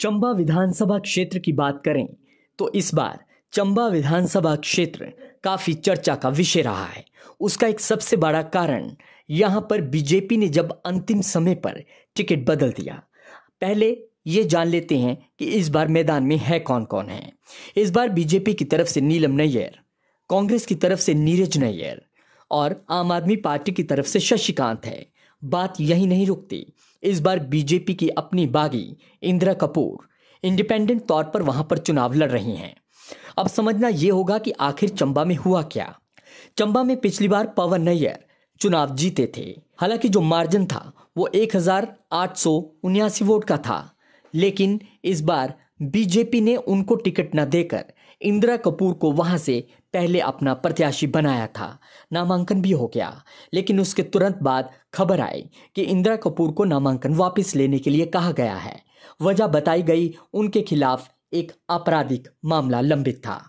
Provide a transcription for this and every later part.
चंबा विधानसभा क्षेत्र की बात करें तो इस बार चंबा विधानसभा क्षेत्र काफ़ी चर्चा का विषय रहा है उसका एक सबसे बड़ा कारण यहाँ पर बीजेपी ने जब अंतिम समय पर टिकट बदल दिया पहले ये जान लेते हैं कि इस बार मैदान में है कौन कौन है इस बार बीजेपी की तरफ से नीलम नैयर कांग्रेस की तरफ से नीरज नैयर और आम आदमी पार्टी की तरफ से शशिकांत है बात यही नहीं रुकती इस बार बीजेपी की अपनी बागी इंदिरा कपूर इंडिपेंडेंट तौर पर वहां पर चुनाव लड़ रही हैं अब समझना यह होगा कि आखिर चंबा में हुआ क्या चंबा में पिछली बार पवन नैयर चुनाव जीते थे हालांकि जो मार्जिन था वो एक वोट का था लेकिन इस बार बीजेपी ने उनको टिकट न देकर इंदिरा कपूर को वहां से पहले अपना प्रत्याशी बनाया था नामांकन भी हो गया लेकिन उसके तुरंत बाद खबर आई कि इंदिरा कपूर को नामांकन वापस लेने के लिए कहा गया है वजह बताई गई उनके खिलाफ एक आपराधिक मामला लंबित था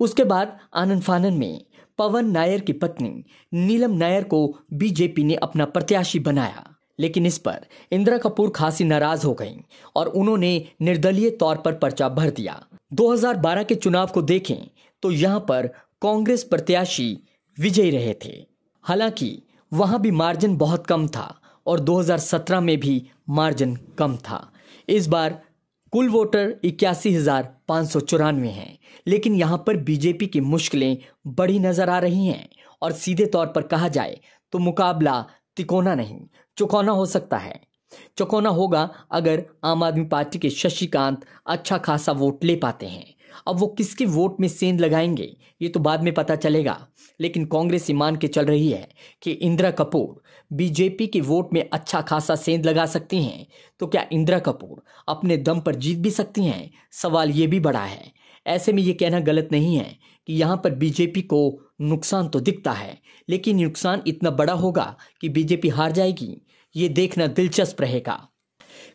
उसके बाद आनंद फानन में पवन नायर की पत्नी नीलम नायर को बीजेपी ने अपना प्रत्याशी बनाया लेकिन इस पर इंदिरा कपूर खासी नाराज हो गईं और उन्होंने निर्दलीय तौर पर पर्चा भर दिया 2012 के चुनाव को देखें तो यहां पर कांग्रेस प्रत्याशी विजयी रहे थे हालांकि वहां भी मार्जिन बहुत कम था और 2017 में भी मार्जिन कम था इस बार कुल वोटर इक्यासी हज़ार पाँच सौ चौरानवे हैं लेकिन यहाँ पर बीजेपी की मुश्किलें बड़ी नज़र आ रही हैं और सीधे तौर पर कहा जाए तो मुकाबला तिकोना नहीं चौकोना हो सकता है चौकोना होगा अगर आम आदमी पार्टी के शशिकांत अच्छा खासा वोट ले पाते हैं अब वो किसके वोट में सेंध लगाएंगे ये तो बाद में पता चलेगा लेकिन कांग्रेस ये मान के चल रही है कि इंदिरा कपूर बीजेपी के वोट में अच्छा खासा सेंध लगा सकती हैं तो क्या इंदिरा कपूर अपने दम पर जीत भी सकती हैं सवाल ये भी बड़ा है ऐसे में ये कहना गलत नहीं है कि यहाँ पर बीजेपी को नुकसान तो दिखता है लेकिन नुकसान इतना बड़ा होगा कि बीजेपी हार जाएगी ये देखना दिलचस्प रहेगा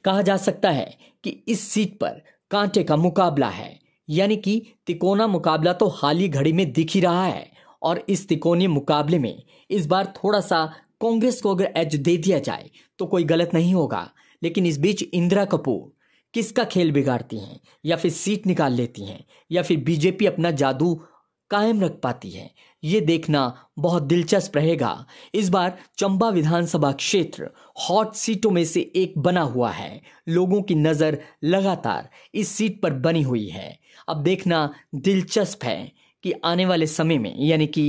कहा जा सकता है कि इस सीट पर कांटे का मुकाबला है यानी कि तिकोना मुकाबला तो हाल ही घड़ी में दिख ही रहा है और इस तिकोनी मुकाबले में इस बार थोड़ा सा कांग्रेस को अगर एज दे दिया जाए तो कोई गलत नहीं होगा लेकिन इस बीच इंदिरा कपूर किसका खेल बिगाड़ती हैं या फिर सीट निकाल लेती हैं या फिर बीजेपी अपना जादू कायम रख पाती है ये देखना बहुत दिलचस्प रहेगा इस बार चंबा विधानसभा क्षेत्र हॉट सीटों में से एक बना हुआ है लोगों की नज़र लगातार इस सीट पर बनी हुई है अब देखना दिलचस्प है कि आने वाले समय में यानी कि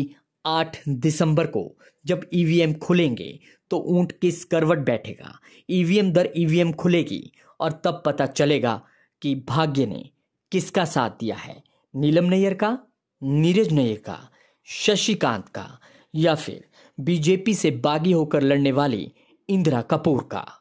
8 दिसंबर को जब ईवीएम खुलेंगे तो ऊंट किस करवट बैठेगा ईवीएम दर ईवीएम खुलेगी और तब पता चलेगा कि भाग्य ने किसका साथ दिया है नीलम नैयर का नीरज नये का शशिकांत का या फिर बीजेपी से बागी होकर लड़ने वाली इंदिरा कपूर का